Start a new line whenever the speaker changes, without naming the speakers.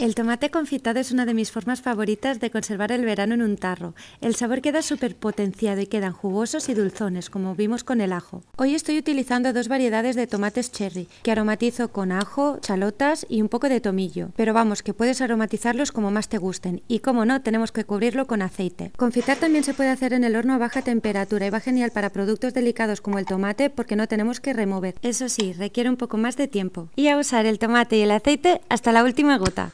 El tomate confitado es una de mis formas favoritas de conservar el verano en un tarro. El sabor queda súper potenciado y quedan jugosos y dulzones, como vimos con el ajo. Hoy estoy utilizando dos variedades de tomates cherry, que aromatizo con ajo, chalotas y un poco de tomillo. Pero vamos, que puedes aromatizarlos como más te gusten. Y como no, tenemos que cubrirlo con aceite. Confitar también se puede hacer en el horno a baja temperatura y va genial para productos delicados como el tomate porque no tenemos que remover. Eso sí, requiere un poco más de tiempo. Y a usar el tomate y el aceite hasta la última gota.